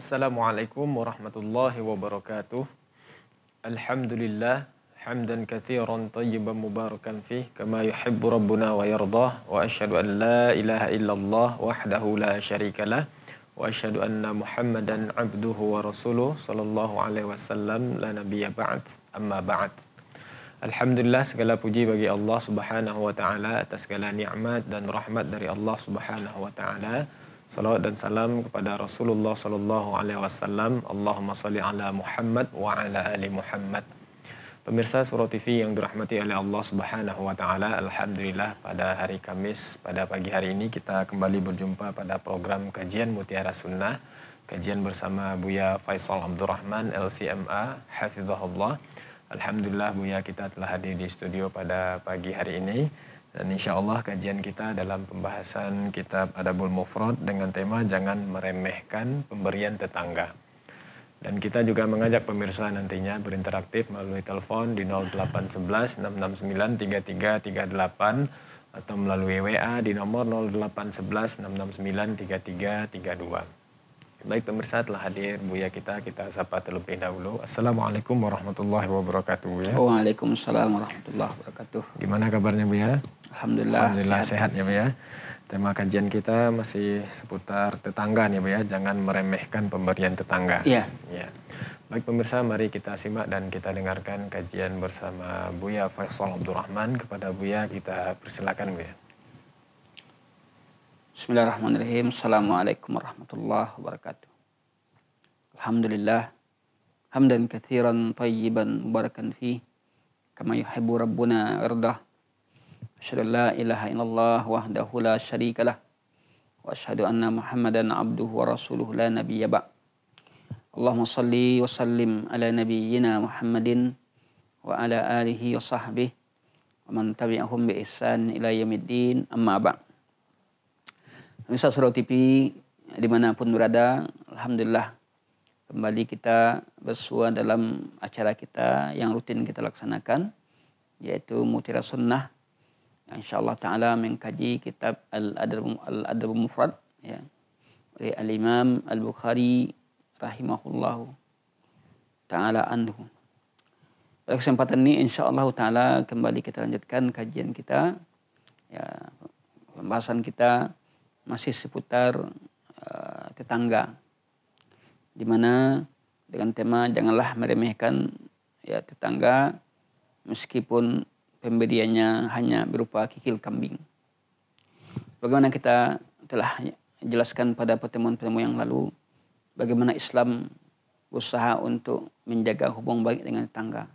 السلام عليكم ورحمة الله وبركاته الحمد لله حمدا كثيرا طيبا مباركا فيه كما يحب ربنا ويرضاه وأشهد أن لا إله إلا الله وحده لا شريك له وأشهد أن محمدا عبده ورسوله صلى الله عليه وسلم لا نبي بعد أما بعد الحمد لله segala puji bagi الله سبحانه وتعالى ta'ala نعمات segala ni'mat dan rahmat dari Allah subhanahu Salawat dan salam kepada Rasulullah Sallallahu Alaihi Wasallam. Allahumma salli ala Muhammad wa ala ali Muhammad. Pemirsa Surah TV yang dirahmati oleh Allah Subhanahu wa taala, alhamdulillah pada hari Kamis pada pagi hari ini kita kembali berjumpa pada program kajian Mutiara Sunnah, kajian bersama Buya Faisal Abdurrahman LCMA Hafizahullah. Alhamdulillah Buya kita telah hadir di studio pada pagi hari ini. Dan insya Allah kajian kita dalam pembahasan kitab Adabul Mufrad dengan tema Jangan Meremehkan Pemberian Tetangga. Dan kita juga mengajak pemirsa nantinya berinteraktif melalui telepon di 0811 669 3338 atau melalui WA di nomor 0811 669 3332. Baik pemirsa telah hadir Buya kita, kita sapa terlebih dahulu. Assalamualaikum warahmatullahi wabarakatuh. Ya. Waalaikumsalam warahmatullahi wabarakatuh. Gimana kabarnya Buya? Alhamdulillah, Alhamdulillah sehat. sehat ya Bu ya. Tema kajian kita masih seputar tetangga nih Bu ya. Jangan meremehkan pemberian tetangga. Iya. Ya. Baik pemirsa, mari kita simak dan kita dengarkan kajian bersama Buya Faisal Abdurrahman. Kepada Buya kita persilakan Buya. Bismillahirrahmanirrahim. Assalamualaikum warahmatullahi wabarakatuh. Alhamdulillah. Hamdan kathiran tayyiban mubarakan fi. Kama yuhibu Rabbuna irdah. أشهد أن لا إله إلا الله وحده لا شريك له وأشهد أن محمدا عبده ورسوله لا نبي بعد اللهم صل وسلم على نبينا محمد وعلى آله وصحبه ومن تبعهم بإحسان إلى يوم الدين أما بعد Misal Surau TV dimanapun berada, Alhamdulillah kembali kita bersua dalam acara kita yang rutin kita laksanakan yaitu Mutiara Sunnah Nah, insyaallah taala mengkaji kitab Al-Adab Al-Adab Mufrad ya oleh Al-Imam Al-Bukhari rahimahullahu taala anhu. Pada kesempatan ini insyaallah taala kembali kita lanjutkan kajian kita ya pembahasan kita masih seputar uh, tetangga di mana dengan tema janganlah meremehkan ya tetangga meskipun pemberiannya hanya berupa kikil kambing. Bagaimana kita telah jelaskan pada pertemuan-pertemuan yang lalu, bagaimana Islam usaha untuk menjaga hubung baik dengan tetangga.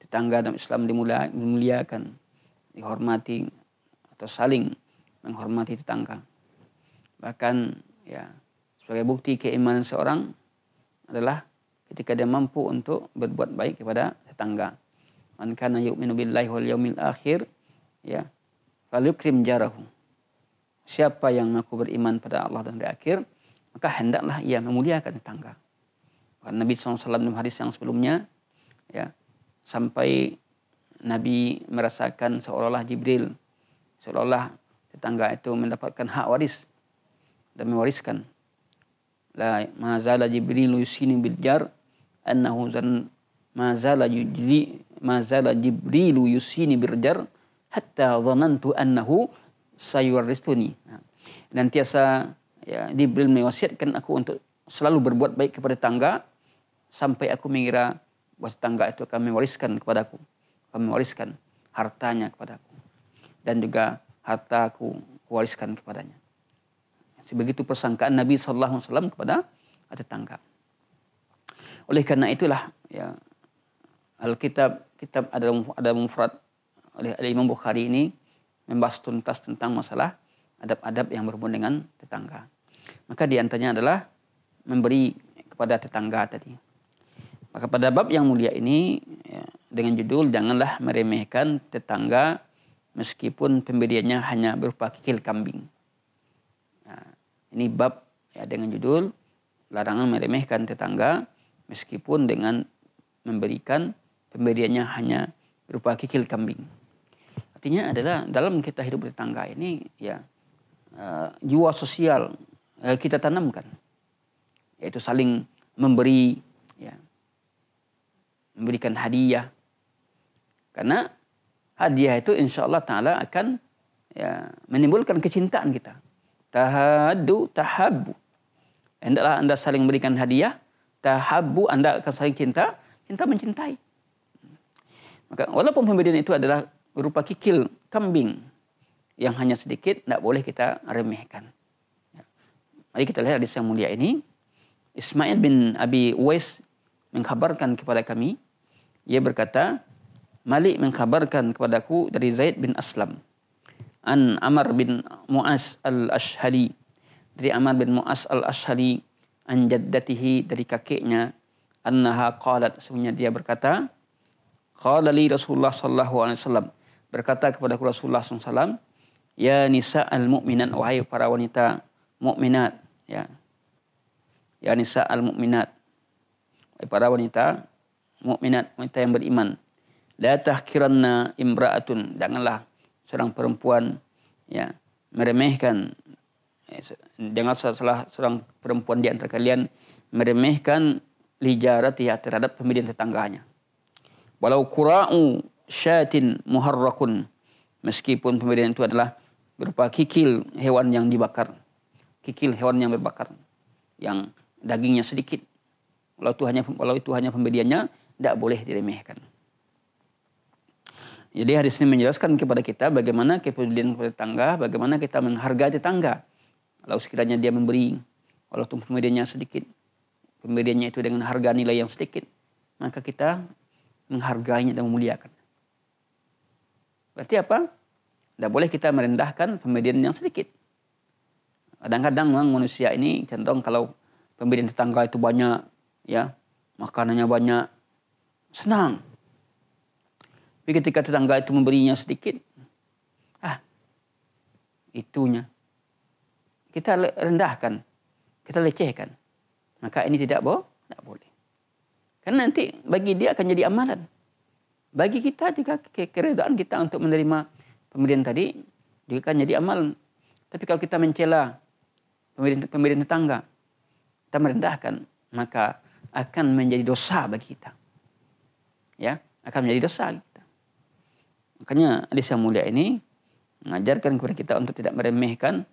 Tetangga dalam Islam dimuliakan, dihormati atau saling menghormati tetangga. Bahkan ya sebagai bukti keimanan seorang adalah ketika dia mampu untuk berbuat baik kepada tetangga man kana yu'minu billahi wal yaumil akhir ya falyukrim jarahu siapa yang mengaku beriman pada Allah dan hari akhir maka hendaklah ia memuliakan tetangga Bahkan Nabi SAW dalam hadis yang sebelumnya ya sampai Nabi merasakan seolah-olah Jibril seolah-olah tetangga itu mendapatkan hak waris dan mewariskan la mazala Jibril yusini biljar, jar annahu zan mazala mazala Jibrilu yusini birjar hatta dhanantu annahu sayuwarrithuni. Nah, dan tiasa ya, Jibril mewasiatkan aku untuk selalu berbuat baik kepada tangga sampai aku mengira bahwa tangga itu akan mewariskan kepadaku, akan mewariskan hartanya kepadaku dan juga harta aku wariskan kepadanya. Sebegitu persangkaan Nabi Shallallahu Alaihi Wasallam kepada tetangga. Oleh karena itulah ya, Alkitab kitab ada ada mufrad oleh Imam Bukhari ini membahas tuntas tentang masalah adab-adab yang berhubungan dengan tetangga. Maka diantaranya adalah memberi kepada tetangga tadi. Maka pada bab yang mulia ini ya, dengan judul janganlah meremehkan tetangga meskipun pemberiannya hanya berupa kikil kambing. Nah, ini bab ya, dengan judul larangan meremehkan tetangga meskipun dengan memberikan pemberiannya hanya berupa kikil kambing. Artinya adalah dalam kita hidup bertetangga ini ya uh, jiwa sosial uh, kita tanamkan yaitu saling memberi ya memberikan hadiah karena hadiah itu insya Allah taala akan ya, menimbulkan kecintaan kita tahadu tahabu hendaklah anda saling memberikan hadiah tahabu anda akan saling cinta cinta mencintai maka walaupun pemberian itu adalah berupa kikil kambing yang hanya sedikit, tidak boleh kita remehkan. Ya. Mari kita lihat hadis yang mulia ini. Ismail bin Abi Uwais mengkhabarkan kepada kami, ia berkata, Malik mengkhabarkan kepadaku dari Zaid bin Aslam. An amar bin muas al-Ashhali. Dari amar bin muas al-Ashhali. An jaddatihi dari kakeknya. Annaha qalat. Sebenarnya dia berkata, Qala li Rasulullah sallallahu alaihi wasallam berkata kepada Rasulullah SAW, Ya nisa al mukminat wahai para wanita mukminat ya. Ya nisa al mukminat wahai para wanita mukminat wanita yang beriman. La tahkiranna imra'atun janganlah seorang perempuan ya meremehkan ya, jangan salah seorang perempuan di antara kalian meremehkan lijarati terhadap pemilihan tetangganya. Walau kura'u syatin muharrakun. Meskipun pemberian itu adalah berupa kikil hewan yang dibakar. Kikil hewan yang berbakar. Yang dagingnya sedikit. Walau itu hanya, walau itu hanya pemberiannya, tidak boleh diremehkan. Jadi hadis ini menjelaskan kepada kita bagaimana kepedulian kepada tetangga, bagaimana kita menghargai tetangga. Kalau sekiranya dia memberi, walaupun pemberiannya sedikit, pemberiannya itu dengan harga nilai yang sedikit, maka kita menghargainya dan memuliakan. Berarti apa? Tidak boleh kita merendahkan pemberian yang sedikit. Kadang-kadang memang manusia ini contoh kalau pemberian tetangga itu banyak, ya makanannya banyak, senang. Tapi ketika tetangga itu memberinya sedikit, ah, itunya. Kita rendahkan, kita lecehkan. Maka ini tidak boleh. Karena nanti bagi dia akan jadi amalan. Bagi kita jika keredaan kita untuk menerima pemberian tadi, juga akan jadi amalan. Tapi kalau kita mencela pemberian, pemberian tetangga, kita merendahkan, maka akan menjadi dosa bagi kita. Ya, akan menjadi dosa kita. Makanya hadis yang mulia ini mengajarkan kepada kita untuk tidak meremehkan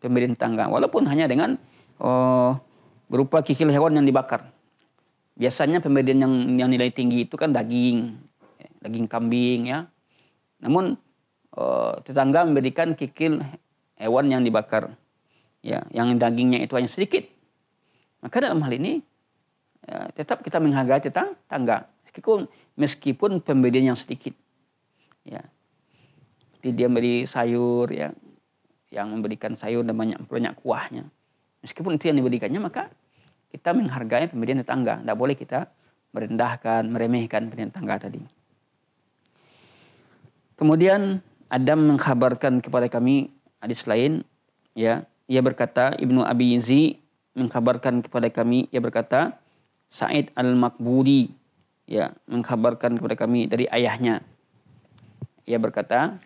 pemberian tetangga, walaupun hanya dengan oh, berupa kikil hewan yang dibakar Biasanya pemberian yang, yang nilai tinggi itu kan daging, daging kambing ya. Namun eh, tetangga memberikan kikil hewan yang dibakar, ya, yang dagingnya itu hanya sedikit. Maka dalam hal ini ya, tetap kita menghargai tetangga, meskipun meskipun pemberian yang sedikit, ya. Jadi dia memberi sayur ya, yang memberikan sayur dan banyak banyak kuahnya. Meskipun itu yang diberikannya maka kita menghargai pemberian tetangga. Tidak boleh kita merendahkan, meremehkan pemberian tetangga tadi. Kemudian Adam mengkhabarkan kepada kami hadis lain, ya, ia berkata Ibnu Abi Zi mengkhabarkan kepada kami, ia berkata Said Al-Makburi ya mengkhabarkan kepada kami dari ayahnya. Ia berkata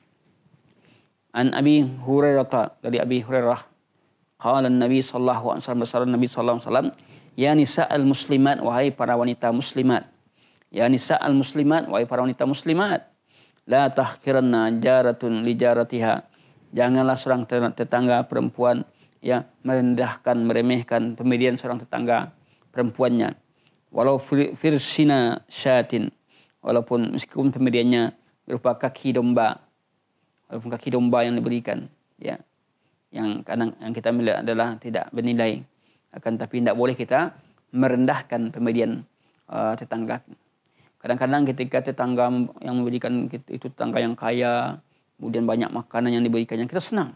An Abi Hurairah dari Abi Hurairah Qala Nabi sallallahu alaihi wasallam Nabi sallallahu alaihi wasallam Ya nisa al muslimat wahai para wanita muslimat. Ya nisa al muslimat wahai para wanita muslimat. La tahkiranna jaratun li jaratiha. Janganlah seorang tetangga perempuan ya merendahkan meremehkan pemberian seorang tetangga perempuannya. Walau firsina syatin walaupun meskipun pemberiannya berupa kaki domba walaupun kaki domba yang diberikan ya yang kadang yang kita miliki adalah tidak bernilai akan tapi tidak boleh kita merendahkan pemberian uh, tetangga. Kadang-kadang ketika tetangga yang memberikan itu tetangga yang kaya, kemudian banyak makanan yang diberikannya, kita senang.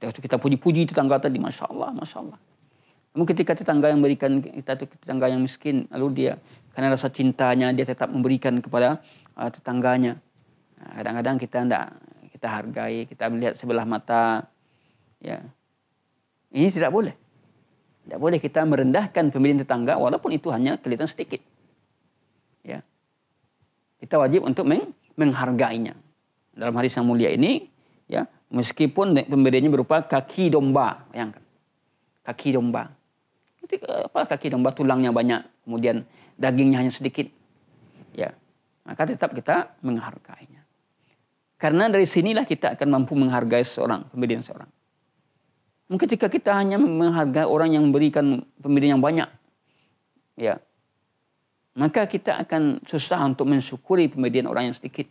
Kita puji-puji tetangga tadi, Masya Allah, Masya Allah. Namun ketika tetangga yang memberikan kita tetangga yang miskin, lalu dia karena rasa cintanya dia tetap memberikan kepada uh, tetangganya. Nah, kadang-kadang nah, kita tidak kita hargai, kita melihat sebelah mata, ya ini tidak boleh. Tidak boleh kita merendahkan pemilihan tetangga walaupun itu hanya kelihatan sedikit. Ya. Kita wajib untuk meng menghargainya. Dalam hari yang mulia ini, ya, meskipun pemberiannya berupa kaki domba, bayangkan. Kaki domba. Itu eh, apa kaki domba tulangnya banyak, kemudian dagingnya hanya sedikit. Ya. Maka tetap kita menghargainya. Karena dari sinilah kita akan mampu menghargai seorang, pemberian seorang. Mungkin jika kita hanya menghargai orang yang memberikan pemberian yang banyak, ya, maka kita akan susah untuk mensyukuri pemberian orang yang sedikit.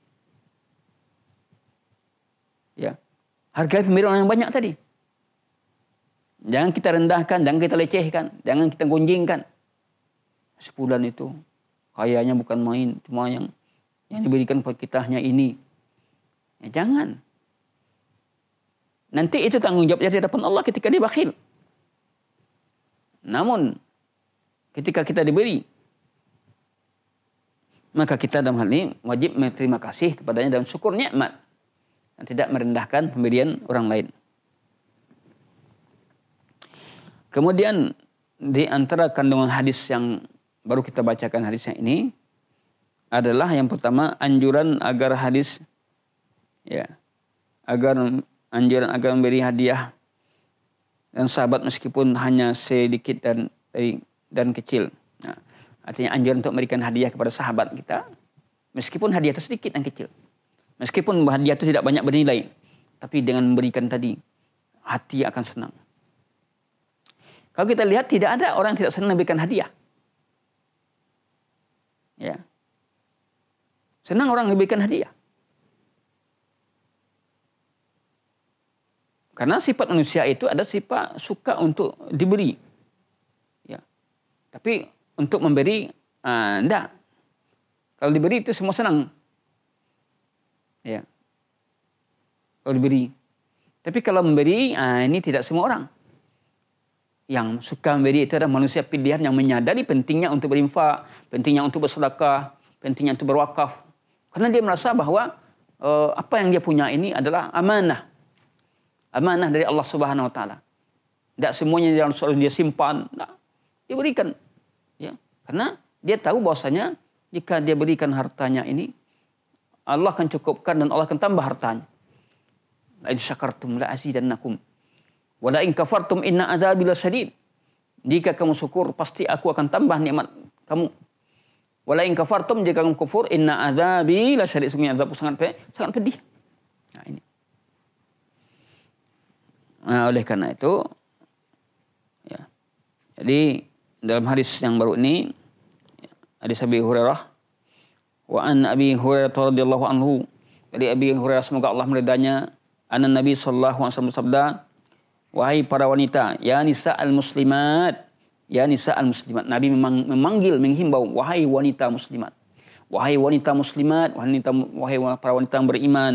Ya, hargai pemberian orang yang banyak tadi. Jangan kita rendahkan, jangan kita lecehkan, jangan kita gunjingkan. Sebulan itu kayaknya bukan main, cuma yang yang diberikan buat kita hanya ini. Ya, jangan. Nanti itu tanggung jawabnya di hadapan Allah ketika dia bakhil. Namun ketika kita diberi maka kita dalam hal ini wajib berterima kasih kepadanya dalam syukur nikmat dan tidak merendahkan pemberian orang lain. Kemudian di antara kandungan hadis yang baru kita bacakan hadisnya ini adalah yang pertama anjuran agar hadis ya agar anjuran agar memberi hadiah dan sahabat meskipun hanya sedikit dan dan kecil. Nah, artinya anjuran untuk memberikan hadiah kepada sahabat kita meskipun hadiah itu sedikit dan kecil. Meskipun hadiah itu tidak banyak bernilai, tapi dengan memberikan tadi hati akan senang. Kalau kita lihat tidak ada orang yang tidak senang memberikan hadiah. Ya. Senang orang memberikan hadiah. Karena sifat manusia itu ada sifat suka untuk diberi. Ya. Tapi untuk memberi uh, enggak. Kalau diberi itu semua senang. Ya. Kalau diberi. Tapi kalau memberi uh, ini tidak semua orang. Yang suka memberi itu adalah manusia pilihan yang menyadari pentingnya untuk berinfak, pentingnya untuk bersedekah, pentingnya untuk berwakaf. Karena dia merasa bahwa uh, apa yang dia punya ini adalah amanah Amanah dari Allah Subhanahu wa taala. Tidak semuanya dalam soal dia simpan, nah, dia berikan. Ya, karena dia tahu bahwasanya jika dia berikan hartanya ini Allah akan cukupkan dan Allah akan tambah hartanya. La in syakartum la azidannakum. Wa la in kafartum inna adzabi lasyadid. Jika kamu syukur pasti aku akan tambah nikmat kamu. Wa la in kafartum jika kamu kufur inna adzabi lasyadid. Sungguhnya azabku sangat pedih, sangat pedih. Nah, oleh karena itu, ya, jadi dalam hadis yang baru ini, ya, hadis Abi Hurairah, wa an Abi Hurairah radhiyallahu anhu dari Abi Hurairah semoga Allah meridanya, anan Nabi sallallahu alaihi wasallam bersabda, wahai para wanita, ya nisa al muslimat, ya nisa al muslimat. Nabi memang memanggil, menghimbau, wahai wanita muslimat, wahai wanita muslimat, wahai wanita, wahai para wanita yang beriman,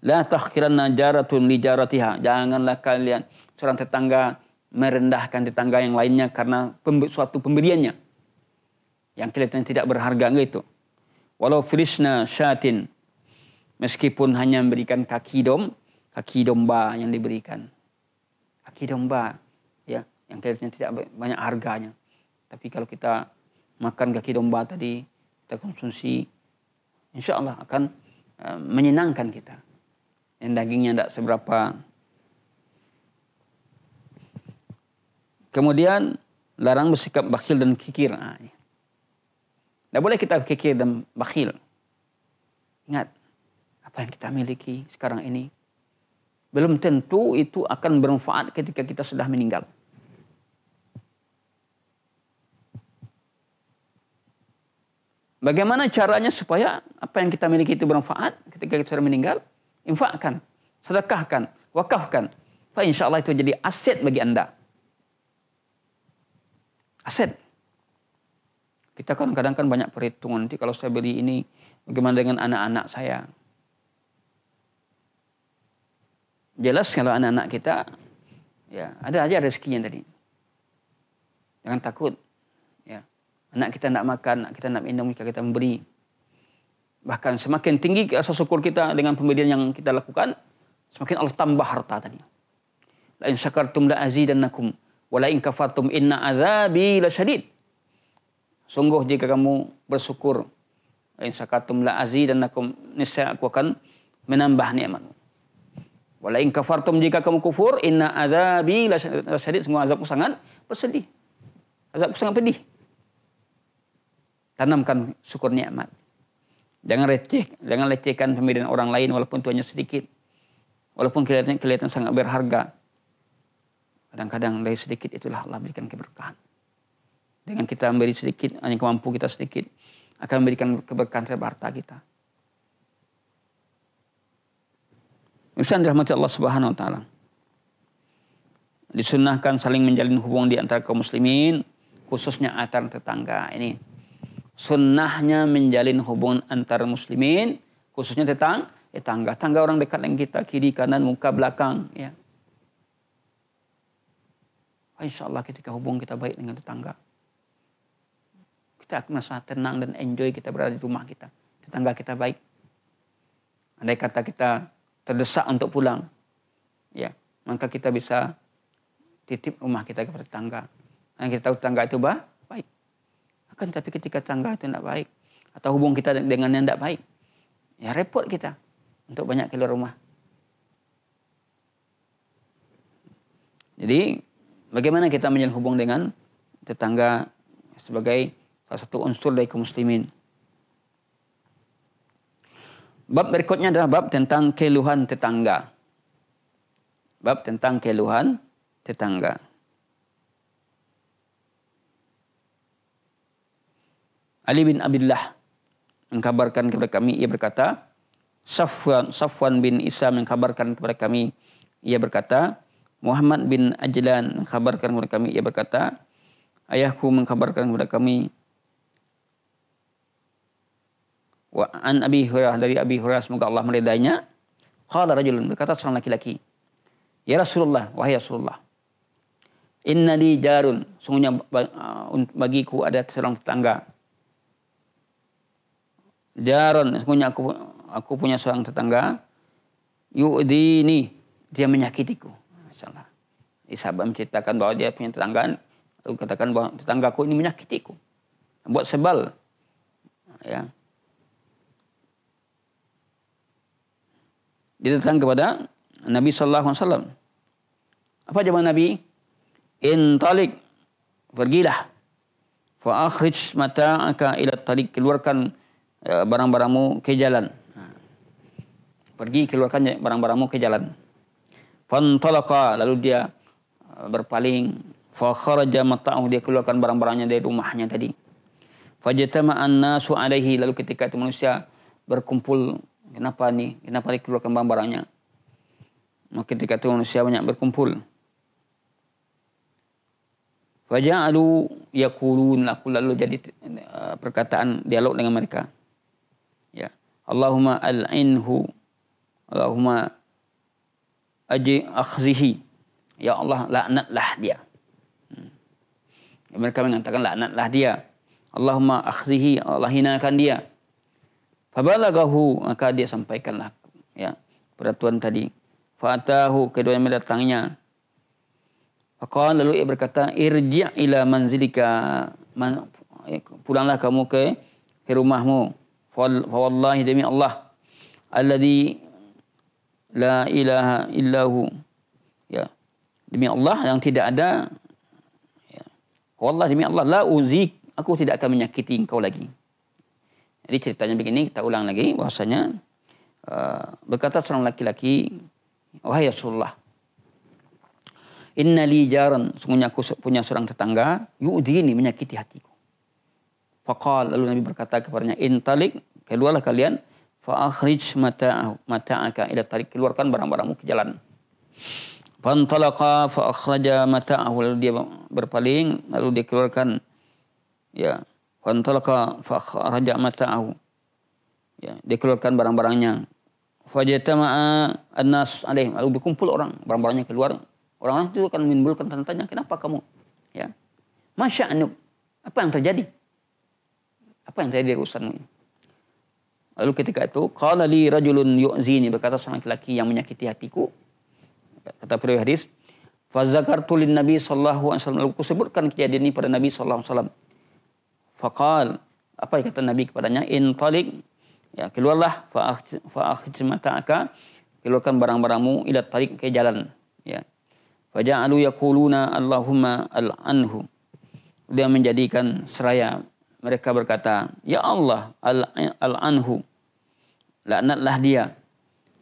La tahkiranna jaratun li jaratiha. Janganlah kalian seorang tetangga merendahkan tetangga yang lainnya karena pembe suatu pemberiannya yang kelihatannya tidak berharga enggak itu. Walau frisna syatin meskipun hanya memberikan kaki dom, kaki domba yang diberikan. Kaki domba ya yang kelihatannya tidak banyak harganya. Tapi kalau kita makan kaki domba tadi, kita konsumsi insya Allah akan eh, menyenangkan kita yang dagingnya tidak seberapa. Kemudian larang bersikap bakhil dan kikir. Tidak ah, iya. boleh kita kikir dan bakhil. Ingat, apa yang kita miliki sekarang ini belum tentu itu akan bermanfaat ketika kita sudah meninggal. Bagaimana caranya supaya apa yang kita miliki itu bermanfaat ketika kita sudah meninggal? infakkan, sedekahkan, wakafkan. Fa insya Allah itu jadi aset bagi Anda. Aset. Kita kan kadang kan banyak perhitungan. Nanti kalau saya beli ini, bagaimana dengan anak-anak saya? Jelas kalau anak-anak kita, ya ada aja rezekinya tadi. Jangan takut. Ya. Anak kita nak makan, anak kita nak minum jika kita memberi. Bahkan semakin tinggi rasa syukur kita dengan pemberian yang kita lakukan, semakin Allah tambah harta tadi. La in syakartum la azidannakum wa la in kafartum inna azabi lasyadid. Sungguh jika kamu bersyukur, la in syakartum la azidannakum, niscaya aku akan menambah Wa la in kafartum jika kamu kufur, inna azabi lasyadid. Semua azabku sangat bersedih. Azabku sangat pedih. Tanamkan syukur nikmat. Jangan receh, jangan lecehkan pemberian orang lain walaupun tuanya sedikit. Walaupun kelihatan kelihatan sangat berharga. Kadang-kadang dari sedikit itulah Allah berikan keberkahan. Dengan kita memberi sedikit, hanya kemampu kita sedikit, akan memberikan keberkahan terhadap harta kita. Insan dirahmati Allah Subhanahu wa taala. Disunahkan saling menjalin hubungan di antara kaum muslimin, khususnya antar tetangga. Ini sunnahnya menjalin hubungan antar muslimin khususnya tentang eh, tetangga tangga orang dekat dengan kita kiri kanan muka belakang ya ah, insya Allah ketika hubung kita baik dengan tetangga kita akan merasa tenang dan enjoy kita berada di rumah kita tetangga kita baik andai kata kita terdesak untuk pulang ya maka kita bisa titip rumah kita kepada tetangga dan kita tahu tetangga itu bah makan tapi ketika tangga itu tidak baik atau hubung kita dengan yang tidak baik ya repot kita untuk banyak keluar rumah jadi bagaimana kita menjalin hubung dengan tetangga sebagai salah satu unsur dari kaum muslimin bab berikutnya adalah bab tentang keluhan tetangga bab tentang keluhan tetangga Ali bin Abdullah mengkabarkan kepada kami ia berkata Safwan Safwan bin Isa mengkabarkan kepada kami ia berkata Muhammad bin Ajlan mengkabarkan kepada kami ia berkata ayahku mengkabarkan kepada kami wa an Abi Hurairah dari Abi Hurairah semoga Allah meridainya qala rajulun berkata seorang laki-laki ya Rasulullah wahai Rasulullah Inna li jarun, sungguhnya uh, bagiku ada seorang tetangga. Jaron, aku, aku punya seorang tetangga. Yu'dini, dia menyakitiku. Masalah. Isabah menceritakan bahwa dia punya tetangga. Lalu katakan bahwa tetanggaku ini menyakitiku. Buat sebal. Ya. Dia datang kepada Nabi Sallallahu Alaihi Wasallam. Apa jawaban Nabi? Intalik, pergilah. Fa mata'aka ila talik, keluarkan Eh, barang-barangmu ke jalan. Nah, pergi keluarkan barang-barangmu ke jalan. Fantalaqa lalu dia eh, berpaling fa jama mata'ahu dia keluarkan barang-barangnya dari rumahnya tadi. Fajtama anna nasu alaihi lalu ketika itu manusia berkumpul kenapa nih kenapa dikeluarkan barang-barangnya maka ketika itu manusia banyak berkumpul Faja'alu yakulun laku lalu jadi eh, perkataan dialog dengan mereka ya Allahumma al'inhu Allahumma aji akhzihi ya Allah laknatlah dia hmm. mereka mengatakan laknatlah dia Allahumma akhzihi Allah hinakan dia fabalagahu maka dia sampaikanlah ya peraturan Tuhan tadi fatahu kedua yang mendatangnya. Faqal lalu ia berkata irji' ila manzilika man, eh, pulanglah kamu ke ke rumahmu Fawallahi demi Allah. Alladhi la ilaha illahu. Ya. Demi Allah yang tidak ada. Ya. Wallah demi Allah. La uzik. Aku tidak akan menyakiti engkau lagi. Jadi ceritanya begini. Kita ulang lagi. Bahasanya. Uh, berkata seorang laki-laki. Wahai Rasulullah. Inna li jaran. Sungguhnya aku punya seorang tetangga. Yu'dini menyakiti hatiku. Fakal lalu Nabi berkata kepadanya intalik Keluarlah kalian fa akhrij mata mata'aka ila tarik keluarkan barang-barangmu ke jalan. Fantalaqa fa akhraja mata'ahu lalu dia berpaling lalu dia keluarkan ya fantalaqa fa akhraja mata'ahu ya dia keluarkan barang-barangnya fajtama'a annas alaihim lalu berkumpul orang barang-barangnya keluar orang-orang itu akan menimbulkan tanya-tanya kenapa kamu ya masya anub apa yang terjadi apa yang terjadi di urusanmu ini Lalu ketika itu qala li rajulun yu'zini berkata seorang laki-laki yang menyakiti hatiku. Kata Firu hadis, fazakartu lin Nabi sallallahu alaihi wasallam. Aku sebutkan kejadian ini pada Nabi sallallahu alaihi wasallam. Faqal, apa yang kata Nabi kepadanya? In talik, ya keluarlah fa'akhij mata'aka, keluarkan barang-barangmu ila tarik ke jalan, ya. Faja'alu yaquluna Allahumma al'anhu. Dia menjadikan seraya mereka berkata, "Ya Allah, al-anhu." Al Laknatlah dia.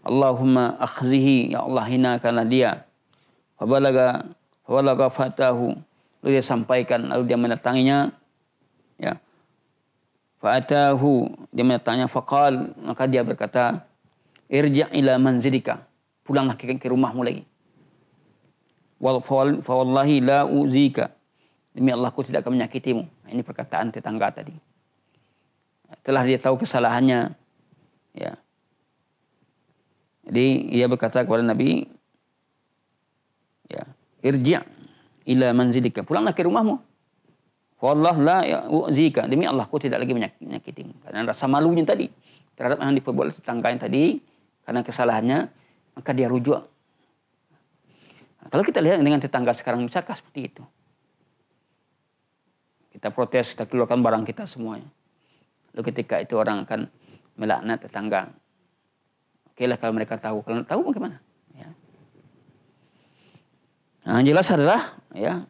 Allahumma akhzihi. Ya Allah hinakanlah dia. Fabalaga, fabalaga fatahu. Lalu dia sampaikan. Lalu dia mendatanginya. Ya. fatahu Dia mendatanginya. Faqal. Maka dia berkata. Irja' ila manzilika. Pulanglah ke, ke rumahmu lagi. Fawallahi la uzika. Demi Allah aku tidak akan menyakitimu. Ini perkataan tetangga tadi. Telah dia tahu kesalahannya Ya. Jadi ia berkata kepada Nabi, ya, irji' ila manzilika. Pulanglah ke rumahmu. Wallah la Demi Allah, aku tidak lagi menyakitimu. Karena rasa malunya tadi. Terhadap yang diperbuat yang tadi. Karena kesalahannya. Maka dia rujuk. Nah, kalau kita lihat dengan tetangga sekarang, misalkan seperti itu? Kita protes, kita keluarkan barang kita semuanya. Lalu ketika itu orang akan melaknat tetangga. Oke lah kalau mereka tahu. Kalau tahu bagaimana? Ya. Nah, jelas adalah ya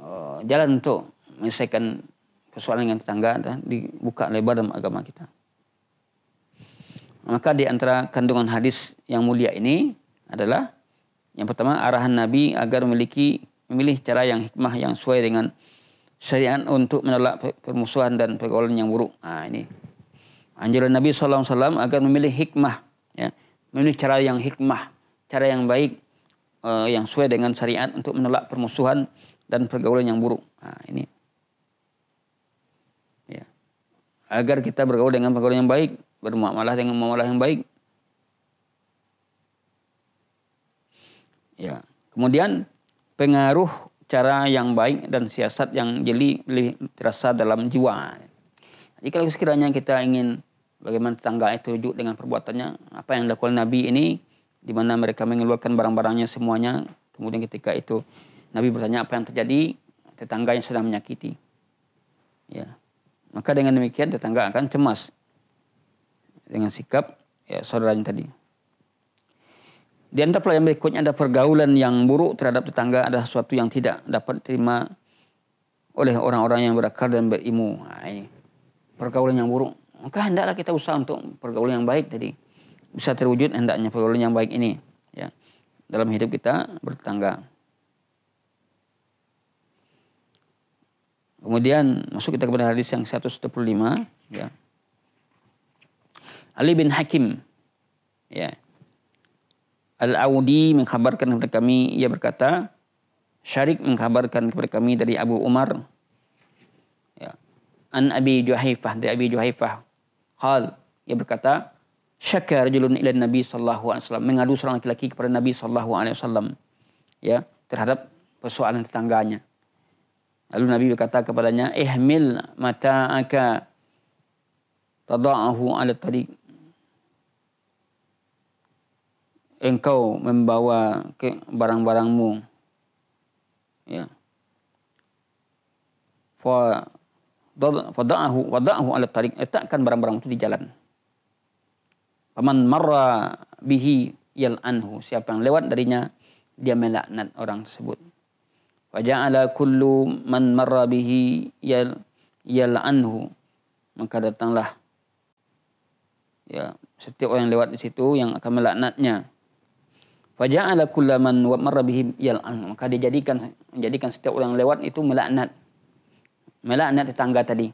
eh, jalan untuk menyelesaikan persoalan dengan tetangga dan dibuka lebar dalam agama kita. Maka di antara kandungan hadis yang mulia ini adalah yang pertama arahan Nabi agar memiliki memilih cara yang hikmah yang sesuai dengan syariat untuk menolak permusuhan dan pergaulan yang buruk. Nah, ini Anjuran Nabi SAW agar memilih hikmah, ya, memilih cara yang hikmah, cara yang baik, Uh, yang sesuai dengan syariat untuk menolak permusuhan dan pergaulan yang buruk. Nah, ini ya. agar kita bergaul dengan pergaulan yang baik, bermuamalah dengan muamalah yang baik. Ya, kemudian pengaruh cara yang baik dan siasat yang jeli terasa dalam jiwa. Jadi kalau sekiranya kita ingin bagaimana tetangga itu rujuk dengan perbuatannya apa yang dilakukan Nabi ini di mana mereka mengeluarkan barang-barangnya semuanya kemudian ketika itu Nabi bertanya apa yang terjadi tetangga yang sudah menyakiti ya maka dengan demikian tetangga akan cemas dengan sikap ya saudaranya tadi di antara pelajaran berikutnya ada pergaulan yang buruk terhadap tetangga adalah sesuatu yang tidak dapat diterima oleh orang-orang yang berakal dan berilmu. Nah, ini pergaulan yang buruk maka hendaklah kita usaha untuk pergaulan yang baik tadi bisa terwujud hendaknya pergaulan yang baik ini ya dalam hidup kita bertangga. Kemudian masuk kita kepada hadis yang 115, ya. Ali bin Hakim ya. Al-Audi mengkhabarkan kepada kami ia berkata Syarik mengkhabarkan kepada kami dari Abu Umar ya. An Abi Juhaifah dari Abi Juhaifah Hal ia berkata, syakar rajulun ila Nabi sallallahu alaihi wasallam, mengadu seorang laki-laki kepada Nabi sallallahu alaihi wasallam. Ya, terhadap persoalan tetangganya. Lalu Nabi berkata kepadanya, "Ihmil mata'aka tada'ahu 'ala tariq." Engkau membawa ke barang-barangmu. Ya. for wada'ahu wada'ahu ala tarik letakkan barang-barang itu di jalan paman marra bihi yal anhu siapa yang lewat darinya dia melaknat orang tersebut wa ja'ala kullu man marra bihi yal yal anhu maka datanglah ya setiap orang yang lewat di situ yang akan melaknatnya Faja'ala kullu man marra yal yal'an. Maka dijadikan menjadikan setiap orang lewat itu melaknat melaknat tetangga tadi.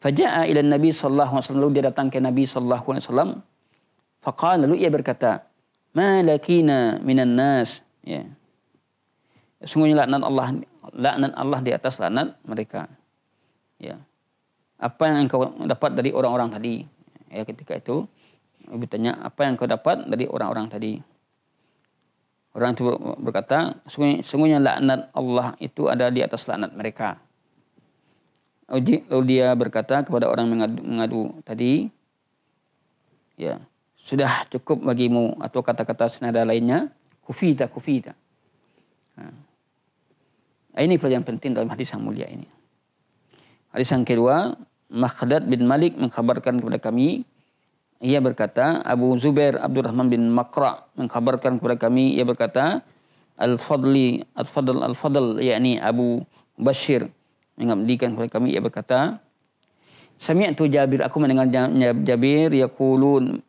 Faja'a ila Nabi sallallahu alaihi wasallam dia datang ke Nabi sallallahu alaihi wasallam. Faqala lalu ia berkata, "Malakina minan nas." Ya. Sungguhnya laknat Allah laknat Allah di atas laknat mereka. Ya. Apa yang engkau dapat dari orang-orang tadi? Ya ketika itu Nabi tanya, "Apa yang kau dapat dari orang-orang tadi?" Orang itu berkata, sungguhnya, sungguhnya laknat Allah itu ada di atas laknat mereka. Lalu dia berkata kepada orang mengadu, mengadu tadi, ya sudah cukup bagimu atau kata-kata senada lainnya, kufita kufita. Nah, ini pelajaran penting dalam hadis yang mulia ini. Hadis yang kedua, Makhdad bin Malik mengkhabarkan kepada kami, ia berkata, Abu Zubair Abdurrahman bin Makra mengkhabarkan kepada kami, ia berkata, Al-Fadli, Al-Fadl, Al-Fadl, yakni Abu Bashir mengabdikan kepada kami ia berkata Sami'tu Jabir aku mendengar Jabir yaqulun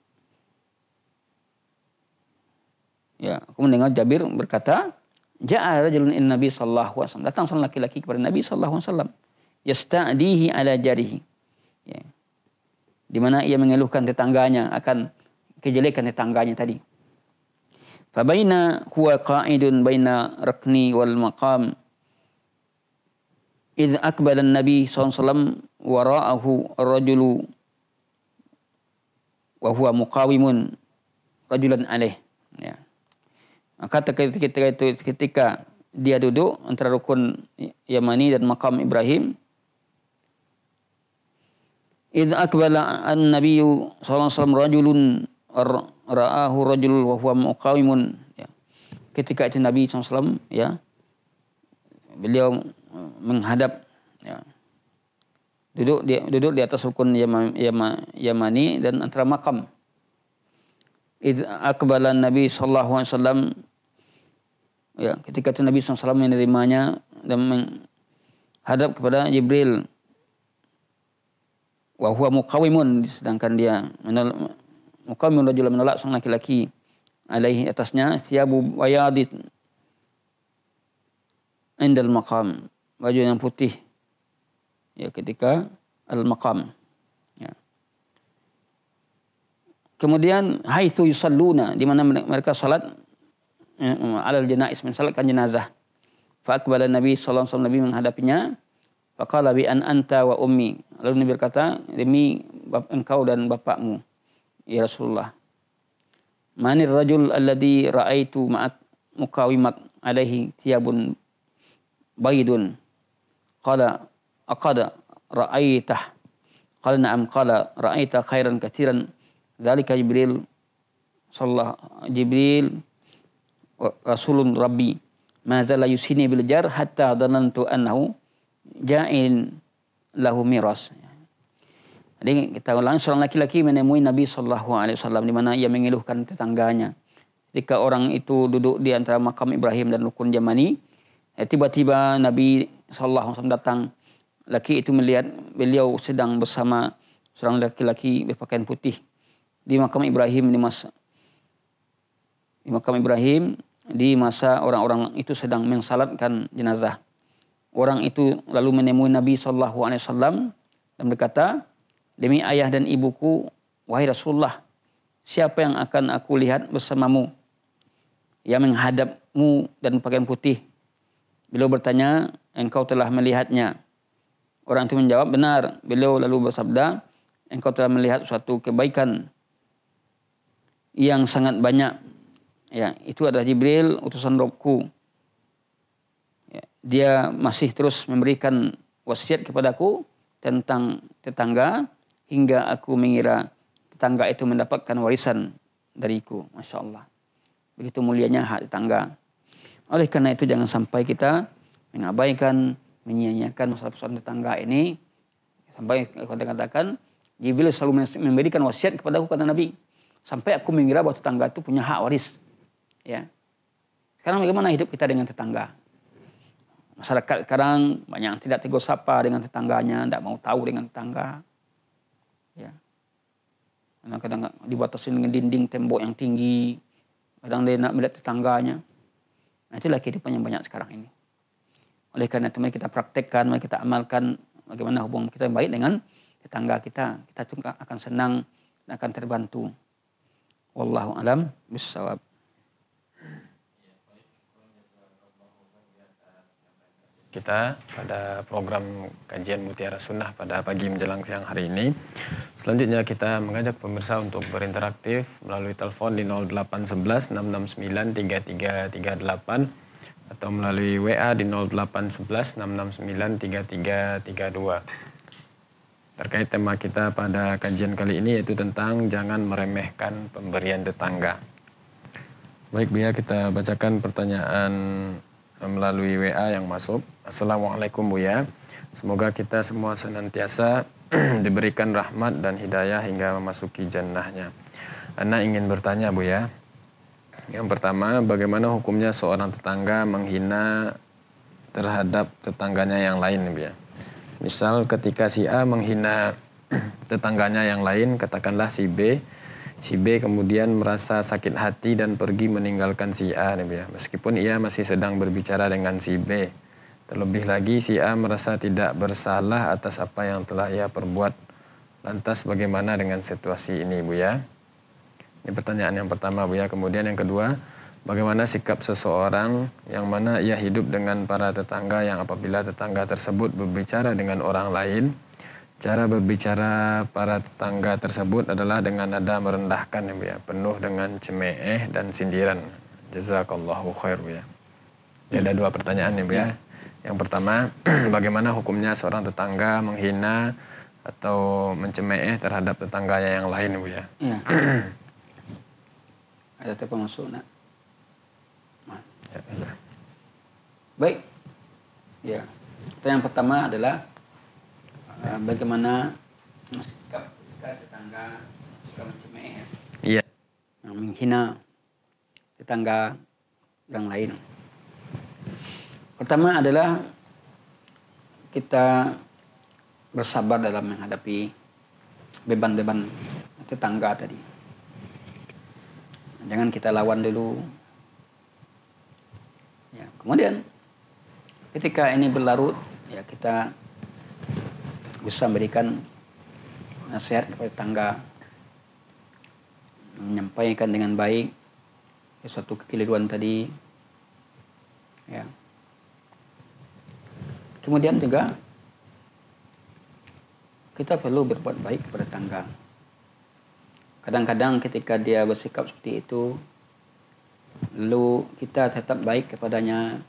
Ya, aku mendengar Jabir berkata, "Ja'a rajulun in Nabi sallallahu alaihi wasallam." Datang seorang laki-laki kepada Nabi sallallahu alaihi wasallam, yasta'dihi ala jarihi. Ya. Di mana ia mengeluhkan tetangganya akan kejelekan tetangganya tadi. Fabaina huwa qa'idun baina raqni wal maqam idh akbala nabi SAW wara'ahu rajulu wa huwa muqawimun rajulan alaih. Ya. Maka ketika itu ketika dia duduk antara rukun Yamani dan makam Ibrahim idh akbala an Nabi sallallahu alaihi wasallam rajulun ra'ahu rajul wa huwa muqawimun ya. ketika itu Nabi SAW ya beliau menghadap ya. duduk di, duduk di atas rukun Yaman, Yaman, Yamani dan antara makam. Id akbalan Nabi sallallahu alaihi wasallam ya ketika itu Nabi SAW menerimanya dan menghadap kepada Jibril wa huwa muqawimun sedangkan dia mukawimun muqawimun rajul menolak sang laki-laki alaihi atasnya siabu wayadit indal maqam rajul yang putih ya ketika al-maqam ya. kemudian haitsu yusalluna di mana mereka salat ya, alal janais mensalatkan jenazah fa aqbala nabi sallallahu alaihi wasallam menghadapinya faqala bi an anta wa ummi lalu nabi berkata demi engkau dan bapakmu ya Rasulullah manir rajul alladhi ra'aitu ma'ak mukawimak alaihi tiabun baydun Qala aqada ra'aitah. Qala na'am qala ra'aita khairan kathiran. Dzalika Jibril sallallahu Jibril Rasulun Rabbi ma zala yusini bil jar hatta dhanantu annahu ja'in lahu miras. Jadi kita ulangi seorang laki-laki menemui Nabi Shallallahu Alaihi Wasallam di mana ia mengeluhkan tetangganya. Ketika orang itu duduk di antara makam Ibrahim dan rukun Jamani, eh, tiba-tiba Nabi Sallallahu Alaihi datang. Laki itu melihat beliau sedang bersama seorang laki-laki berpakaian putih di makam Ibrahim di masa di makam Ibrahim di masa orang-orang itu sedang mensalatkan jenazah. Orang itu lalu menemui Nabi Shallallahu Alaihi Wasallam dan berkata, demi ayah dan ibuku, wahai Rasulullah, siapa yang akan aku lihat bersamamu? yang menghadapmu dan pakaian putih. Beliau bertanya, engkau telah melihatnya. Orang itu menjawab, benar. Beliau lalu bersabda, engkau telah melihat suatu kebaikan yang sangat banyak. Ya, itu adalah Jibril, utusan Robku. Ya, dia masih terus memberikan wasiat kepadaku tentang tetangga hingga aku mengira tetangga itu mendapatkan warisan dariku. Masya Allah. Begitu mulianya hak tetangga. Oleh karena itu jangan sampai kita mengabaikan, menyia-nyiakan masalah persoalan tetangga ini. Sampai kata katakan, Jibril selalu memberikan wasiat kepada aku kata Nabi. Sampai aku mengira bahwa tetangga itu punya hak waris. Ya. Sekarang bagaimana hidup kita dengan tetangga? Masyarakat sekarang banyak yang tidak tegur sapa dengan tetangganya, tidak mau tahu dengan tetangga. Ya. Kadang-kadang dibatasi dengan dinding tembok yang tinggi. Kadang dia nak melihat tetangganya. Nah, itulah kehidupan yang banyak sekarang ini. Oleh karena itu mari kita praktekkan, mari kita amalkan bagaimana hubungan kita yang baik dengan tetangga kita. Kita juga akan senang dan akan terbantu. Wallahu alam bisawab. kita pada program kajian Mutiara Sunnah pada pagi menjelang siang hari ini. Selanjutnya kita mengajak pemirsa untuk berinteraktif melalui telepon di 0811 669 3338 atau melalui WA di 0811 669 3332. Terkait tema kita pada kajian kali ini yaitu tentang jangan meremehkan pemberian tetangga. Baik Bia, kita bacakan pertanyaan eh, melalui WA yang masuk. Assalamualaikum Buya. Semoga kita semua senantiasa diberikan rahmat dan hidayah hingga memasuki jannahnya. Anak ingin bertanya Buya, yang pertama, bagaimana hukumnya seorang tetangga menghina terhadap tetangganya yang lain, ya. Misal ketika si A menghina tetangganya yang lain, katakanlah si B, si B kemudian merasa sakit hati dan pergi meninggalkan si A, ya. Meskipun ia masih sedang berbicara dengan si B. Terlebih lagi si A merasa tidak bersalah atas apa yang telah ia perbuat. Lantas bagaimana dengan situasi ini, Bu ya? Ini pertanyaan yang pertama Bu ya. Kemudian yang kedua, bagaimana sikap seseorang yang mana ia hidup dengan para tetangga yang apabila tetangga tersebut berbicara dengan orang lain, cara berbicara para tetangga tersebut adalah dengan nada merendahkan ya Bu ya, penuh dengan cemeeh dan sindiran. Jazakallahu khair Bu ya. Ini ada dua pertanyaan ya Bu ya. Yang pertama, bagaimana hukumnya seorang tetangga menghina atau mencemeeh terhadap tetangganya yang lain Bu ya? Iya. Ada teh pemusuna. Ya, ya. Baik. Ya. Kita yang pertama adalah uh, bagaimana sikap ketika tetangga suka mencemeh. Ya? Iya. Yang menghina tetangga yang lain. Pertama adalah kita bersabar dalam menghadapi beban-beban tetangga tadi Jangan kita lawan dulu. Ya, kemudian ketika ini berlarut, ya kita bisa memberikan nasihat kepada tangga menyampaikan dengan baik ya, suatu kekeliruan tadi. Ya. Kemudian juga kita perlu berbuat baik kepada tangga kadang-kadang ketika dia bersikap seperti itu lalu kita tetap baik kepadanya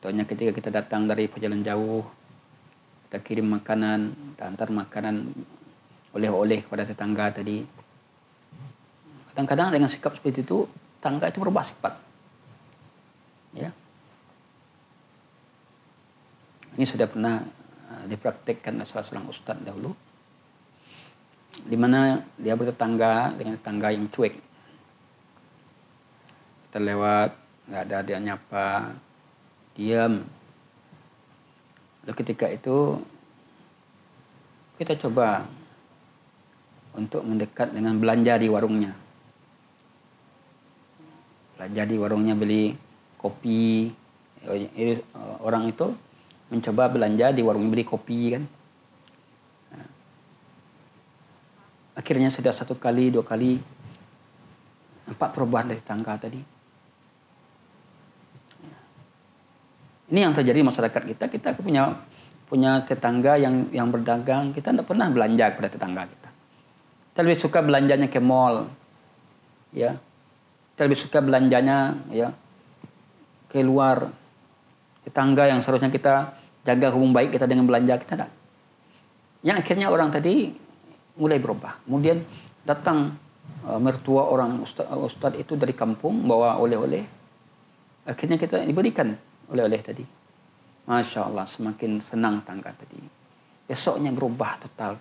contohnya ketika kita datang dari perjalanan jauh kita kirim makanan kita antar makanan oleh-oleh kepada tetangga tadi kadang-kadang dengan sikap seperti itu tetangga itu berubah sifat ya ini sudah pernah eh, dipraktekkan oleh salah seorang ustadz dahulu di mana dia bertetangga dengan tetangga yang cuek kita lewat nggak ada dia nyapa diam lalu ketika itu kita coba untuk mendekat dengan belanja di warungnya belanja di warungnya beli kopi orang itu mencoba belanja di warung beli kopi kan Akhirnya sudah satu kali, dua kali, empat perubahan dari tangga tadi. Ini yang terjadi masyarakat kita. Kita punya punya tetangga yang yang berdagang, kita tidak pernah belanja kepada tetangga kita. Kita lebih suka belanjanya ke mall, ya. Kita lebih suka belanjanya ya ke luar. Tetangga yang seharusnya kita jaga hubung baik kita dengan belanja kita tidak. Yang akhirnya orang tadi mulai berubah. Kemudian datang eh, mertua orang ustad, eh, itu dari kampung bawa oleh-oleh. Akhirnya kita diberikan oleh-oleh tadi. Masya Allah semakin senang tangga tadi. Besoknya berubah total.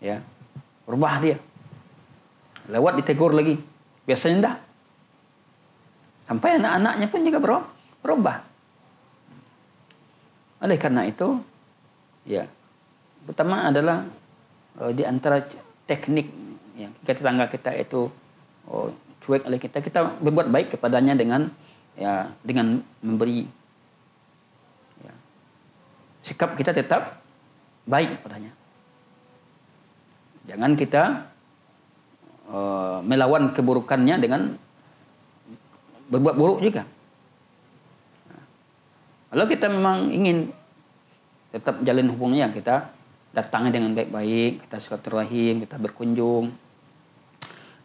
Ya, berubah dia. Lewat ditegur lagi. Biasanya enggak. Sampai anak-anaknya pun juga berubah. Oleh karena itu, ya, pertama adalah uh, di antara teknik yang kita tetangga kita itu oh, cuek oleh kita, kita berbuat baik kepadanya dengan ya dengan memberi ya, sikap kita tetap baik kepadanya. Jangan kita uh, melawan keburukannya dengan berbuat buruk juga. Nah, kalau kita memang ingin tetap jalin hubungannya kita datangnya dengan baik-baik, kita silaturahim, kita berkunjung.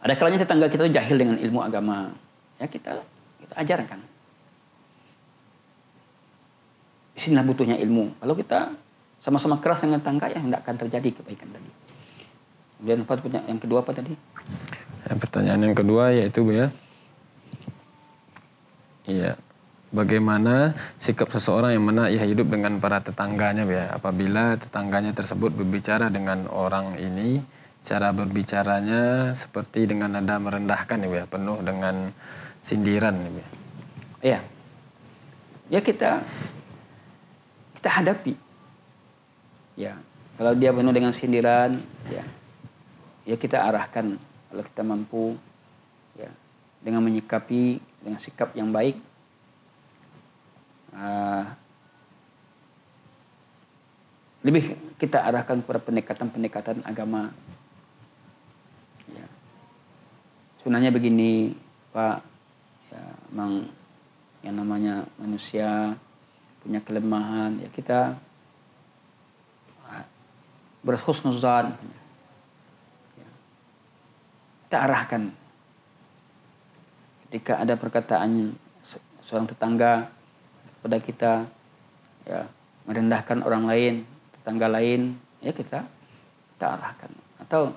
Ada kalanya tetangga kita itu jahil dengan ilmu agama. Ya kita kita ajarkan. Disinilah butuhnya ilmu. Kalau kita sama-sama keras dengan tangga yang tidak akan terjadi kebaikan tadi. Kemudian apa punya yang kedua apa tadi? Ya, pertanyaan yang kedua yaitu Bu ya. Iya bagaimana sikap seseorang yang mana ia hidup dengan para tetangganya ya apabila tetangganya tersebut berbicara dengan orang ini cara berbicaranya seperti dengan nada merendahkan ya penuh dengan sindiran ya. ya, Ya kita kita hadapi. Ya, kalau dia penuh dengan sindiran ya ya kita arahkan kalau kita mampu ya dengan menyikapi dengan sikap yang baik Eh, lebih kita arahkan kepada pendekatan-pendekatan agama. Ya. Sunahnya begini, Pak, ya, memang yang namanya manusia punya kelemahan, ya kita ah, berhusnuzan. Ya. Kita arahkan. Ketika ada perkataan seorang tetangga, kepada kita ya merendahkan orang lain tetangga lain ya kita kita arahkan atau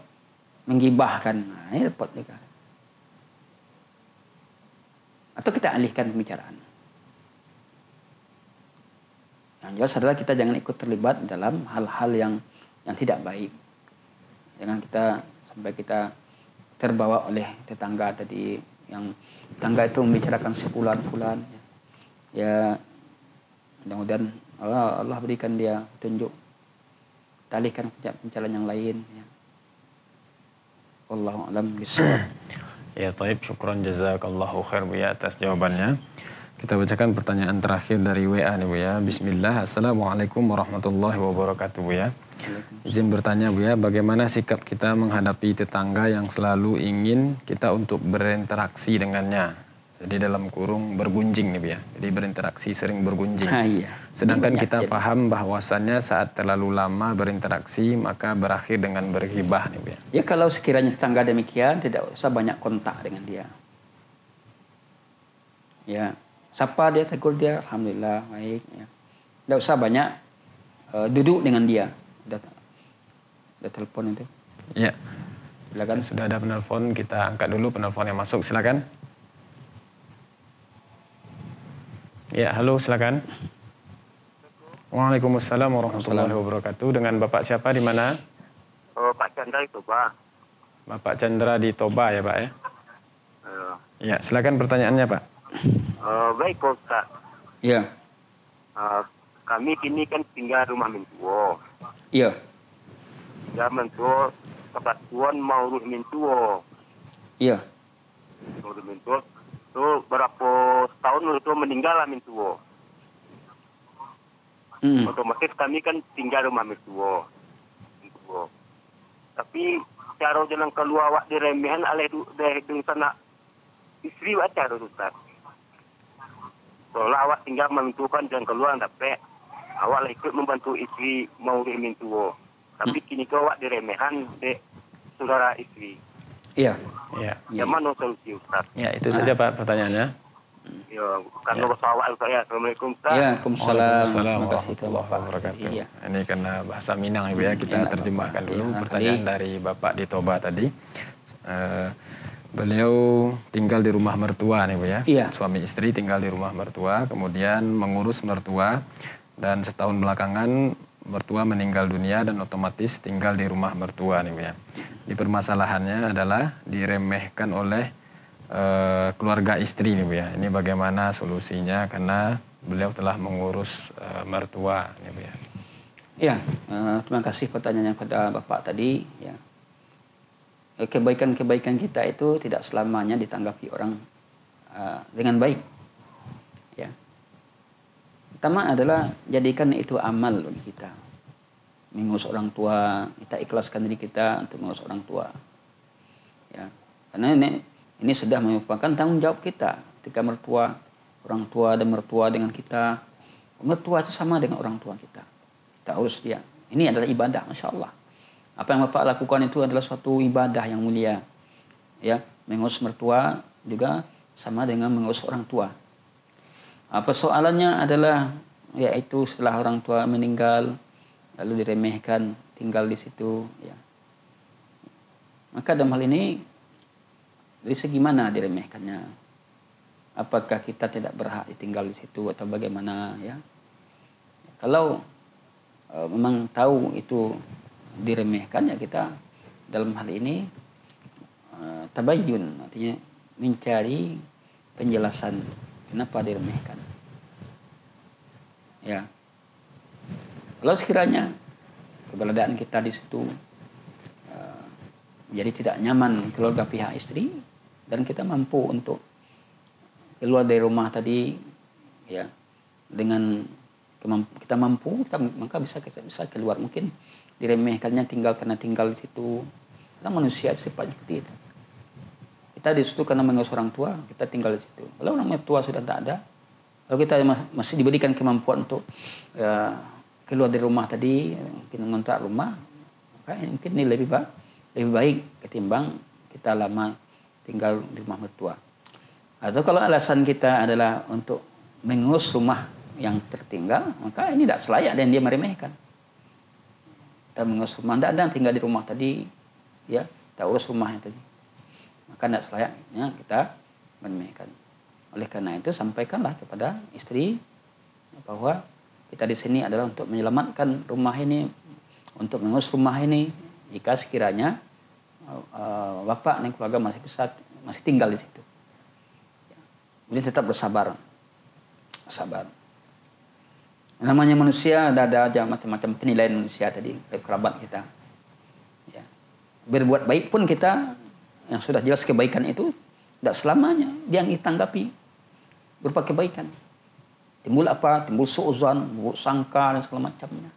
menggibahkan nah, ini repot juga atau kita alihkan pembicaraan yang jelas adalah kita jangan ikut terlibat dalam hal-hal yang yang tidak baik jangan kita sampai kita terbawa oleh tetangga tadi yang tetangga itu membicarakan sepulan-pulan ya mudah-mudahan Allah, Allah berikan dia tunjuk dalihkan jalan yang lain ya. Wallahu alam Ya, taib syukran jazakallahu khair Bu ya atas jawabannya. Kita bacakan pertanyaan terakhir dari WA nih Bu ya. Bismillah. Assalamualaikum warahmatullahi wabarakatuh Bu ya. Izin bertanya Bu ya, bagaimana sikap kita menghadapi tetangga yang selalu ingin kita untuk berinteraksi dengannya? di dalam kurung bergunjing nih ya. Jadi berinteraksi sering bergunjing. Ha, ah, iya. Sedangkan iya, kita iya. paham bahwasannya saat terlalu lama berinteraksi maka berakhir dengan berhibah nih ya. Ya kalau sekiranya tetangga demikian tidak usah banyak kontak dengan dia. Ya, sapa dia tegur dia, alhamdulillah baik ya. Tidak usah banyak uh, duduk dengan dia. Sudah telepon itu. Ya. Silakan. Sudah ada penelpon, kita angkat dulu penelpon yang masuk. Silakan. Ya, halo silakan. Waalaikumsalam warahmatullahi wabarakatuh. Dengan Bapak siapa di mana? Eh, Pak Chandra di Toba. Bapak Chandra di Toba ya, Pak ya? Uh, ya, silakan pertanyaannya, Pak. Uh, baik, Pak. Ya. Uh, kami kini kan tinggal rumah mentua. Iya. Ya, ya mentua kebatuan mau rumah mentua. Iya. Rumah mentua. Itu berapa tahun untuk meninggal Amintuo. Hmm. Otomatis kami kan tinggal rumah Amintuo. Amintuo. Tapi cara jalan keluar wak diremehan oleh dari sana istri wak cara Ustaz. Kalau awak tinggal menentukan jalan keluar tapi awak ikut membantu istri mau Amintuo. Tapi hmm. kini kau wak diremehan dek saudara istri. Iya. Iya. ya. mana solusi Ustaz? Ya, itu saja Pak pertanyaannya. Ya, ya. ya, Assalamualaikum ya, Waalaikumsalam. wabarakatuh. Iya. Ini karena bahasa Minang Ibu ya, kita Enak iya. terjemahkan dulu ya, pertanyaan tadi. dari Bapak di Toba tadi. Uh, beliau tinggal di rumah mertua nih Bu ya. ya. Suami istri tinggal di rumah mertua, kemudian mengurus mertua dan setahun belakangan mertua meninggal dunia dan otomatis tinggal di rumah mertua nih Bu ya. Di permasalahannya adalah diremehkan oleh uh, keluarga istri nih Bu ya. Ini bagaimana solusinya karena beliau telah mengurus uh, mertua nih Bu ya. Ya, uh, terima kasih pertanyaan yang pada Bapak tadi ya. Kebaikan-kebaikan kita itu tidak selamanya ditanggapi orang uh, dengan baik. Ya. Pertama adalah jadikan itu amal bagi kita. Mengurus orang tua, kita ikhlaskan diri kita untuk mengurus orang tua. Ya. Karena ini ini sudah merupakan tanggung jawab kita ketika mertua, orang tua dan mertua dengan kita. Mertua itu sama dengan orang tua kita. Kita urus dia. Ini adalah ibadah, Masya Allah. Apa yang Bapak lakukan itu adalah suatu ibadah yang mulia. Ya, mengurus mertua juga sama dengan mengurus orang tua. Ah, persoalannya adalah yaitu setelah orang tua meninggal lalu diremehkan tinggal di situ ya. Maka dalam hal ini jadi segimana diremehkannya? Apakah kita tidak berhak tinggal di situ atau bagaimana ya? Kalau e, memang tahu itu diremehkan ya kita dalam hal ini e, tabayun artinya mencari penjelasan kenapa diremehkan. Ya. Kalau sekiranya keberadaan kita di situ e, jadi tidak nyaman keluarga pihak istri dan kita mampu untuk keluar dari rumah tadi ya dengan kita mampu kita maka bisa kita bisa keluar mungkin diremehkannya tinggal karena tinggal di situ kita manusia sifatnya seperti itu kita di situ karena mengurus orang tua kita tinggal di situ kalau orang tua sudah tak ada kalau kita masih diberikan kemampuan untuk ya, keluar dari rumah tadi mungkin mengontrak rumah maka mungkin ini lebih baik lebih baik ketimbang kita lama tinggal di rumah mertua. Atau kalau alasan kita adalah untuk mengurus rumah yang tertinggal, maka ini tidak selayak dan dia meremehkan. Kita mengurus rumah, tidak ada tinggal di rumah tadi, ya, kita urus rumah yang tadi. Maka tidak selayaknya kita meremehkan. Oleh karena itu sampaikanlah kepada istri bahwa kita di sini adalah untuk menyelamatkan rumah ini, untuk mengurus rumah ini. Jika sekiranya uh, bapak dan keluarga masih besar masih tinggal di situ. Kemudian tetap bersabar, sabar. Namanya manusia ada ada aja macam-macam penilaian manusia tadi dari kerabat kita. Ya. Berbuat baik pun kita yang sudah jelas kebaikan itu tidak selamanya dia yang ditanggapi berupa kebaikan. Timbul apa? Timbul suuzon, buruk sangka dan segala macamnya.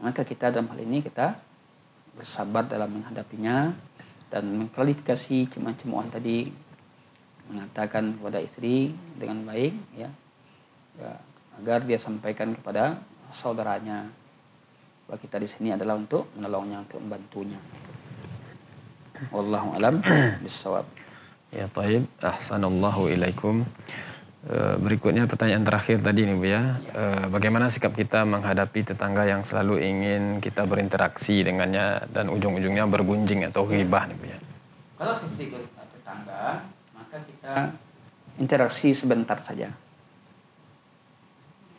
Maka kita dalam hal ini kita bersabar dalam menghadapinya dan mengklarifikasi cemuan-cemuan tadi mengatakan kepada istri dengan baik ya, ya agar dia sampaikan kepada saudaranya bahwa kita di sini adalah untuk menolongnya untuk membantunya wallahu alam bisawab ya taib ahsanallahu ilaikum Eh, berikutnya pertanyaan terakhir tadi nih Bu ya, eh, bagaimana sikap kita menghadapi tetangga yang selalu ingin kita berinteraksi dengannya dan ujung-ujungnya bergunjing atau ghibah nih Bu ya? Kalau seperti tetangga, maka kita interaksi sebentar saja.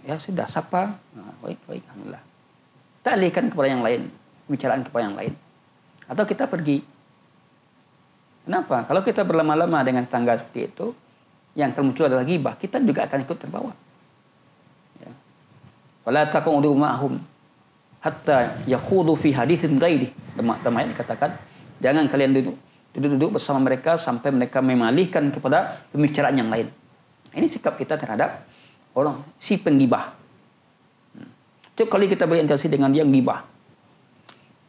Ya sudah, sapa, nah, baik, baik, alhamdulillah. Kita alihkan kepada yang lain, bicaraan kepada yang lain. Atau kita pergi. Kenapa? Kalau kita berlama-lama dengan tetangga seperti itu, yang akan muncul adalah gibah, kita juga akan ikut terbawa. Ya. Wala taqudu ma'hum hatta yakhudu fi haditsin ghairi. teman ayat dikatakan, jangan kalian duduk duduk-duduk bersama mereka sampai mereka memalihkan kepada pembicaraan yang lain. Ini sikap kita terhadap orang si penggibah. Hmm. Cukup kali kita berinteraksi dengan dia gibah.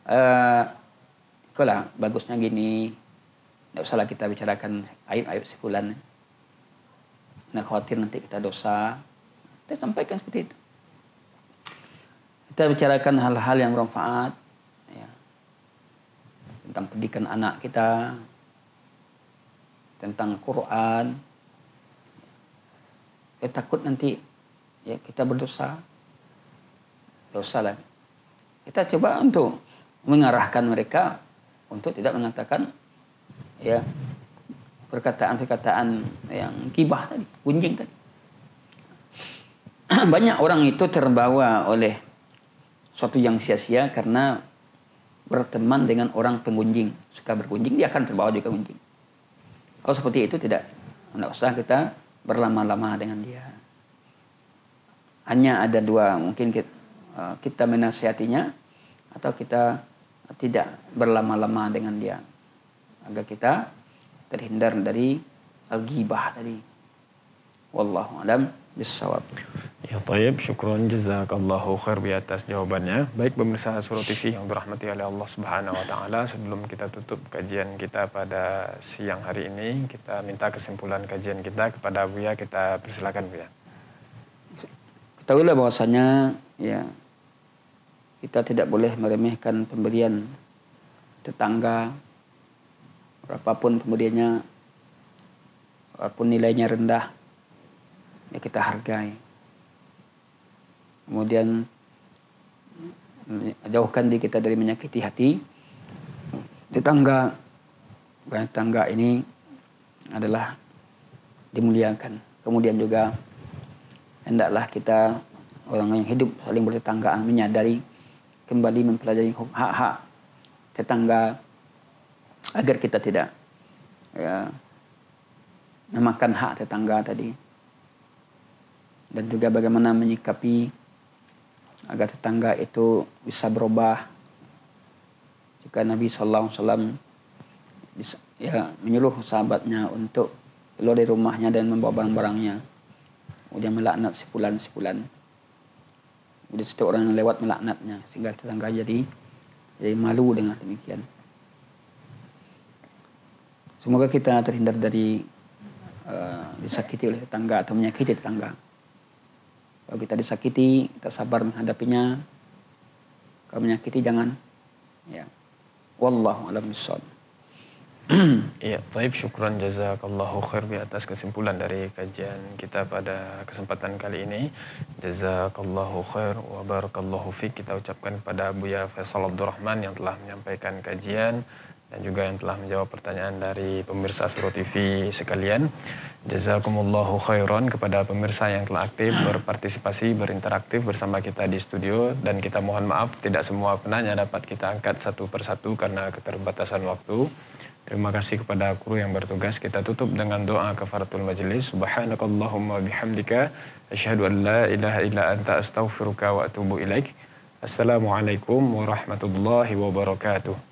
Uh, eh, kalau bagusnya gini, tidak usahlah kita bicarakan aib-aib si Nah khawatir nanti kita dosa. Kita sampaikan seperti itu. Kita bicarakan hal-hal yang bermanfaat. Ya. Tentang pendidikan anak kita. Tentang Quran. Ya, takut nanti ya kita berdosa. Dosa lagi. Kita coba untuk mengarahkan mereka untuk tidak mengatakan ya perkataan-perkataan yang kibah tadi, gunjing tadi. Banyak orang itu terbawa oleh suatu yang sia-sia karena berteman dengan orang pengunjing. Suka berkunjing dia akan terbawa juga gunjing. Kalau seperti itu tidak, tidak usah kita berlama-lama dengan dia. Hanya ada dua, mungkin eh, kita menasihatinya atau kita tidak berlama-lama dengan dia. Agar kita terhindar dari al-ghibah tadi. Wallahu alam bisawab. Ya tayyib, syukron jazakallahu khair di atas jawabannya. Baik pemirsa Surah TV yang dirahmati oleh Allah Subhanahu wa taala, sebelum kita tutup kajian kita pada siang hari ini, kita minta kesimpulan kajian kita kepada Buya, kita persilakan Buya. Ketahuilah bahwasanya ya kita tidak boleh meremehkan pemberian tetangga berapapun kemudiannya, walaupun nilainya rendah ya kita hargai kemudian jauhkan diri kita dari menyakiti hati tetangga tetangga ini adalah dimuliakan kemudian juga hendaklah kita orang yang hidup saling bertetanggaan menyadari kembali mempelajari hak-hak tetangga agar kita tidak ya, memakan hak tetangga tadi dan juga bagaimana menyikapi agar tetangga itu bisa berubah jika Nabi Shallallahu Alaihi Wasallam ya menyuruh sahabatnya untuk keluar dari rumahnya dan membawa barang-barangnya kemudian melaknat sepulan-sepulan kemudian setiap orang yang lewat melaknatnya sehingga tetangga jadi jadi malu dengan demikian Semoga kita terhindar dari uh, disakiti oleh tetangga atau menyakiti tetangga. Kalau kita disakiti, kita sabar menghadapinya. Kalau menyakiti jangan. Ya. Wallahu a'lam Iya, taib syukran jazakallahu khair di atas kesimpulan dari kajian kita pada kesempatan kali ini. Jazakallahu khair wa barakallahu kita ucapkan kepada Buya Faisal Abdurrahman yang telah menyampaikan kajian dan juga yang telah menjawab pertanyaan dari pemirsa Suro TV sekalian. Jazakumullahu khairan kepada pemirsa yang telah aktif berpartisipasi, berinteraktif bersama kita di studio dan kita mohon maaf tidak semua penanya dapat kita angkat satu persatu karena keterbatasan waktu. Terima kasih kepada kru yang bertugas. Kita tutup dengan doa kafaratul majelis. Subhanakallahumma bihamdika. Asyhadu an la ilaha illa anta astaghfiruka wa atubu ilaik. Assalamualaikum warahmatullahi wabarakatuh.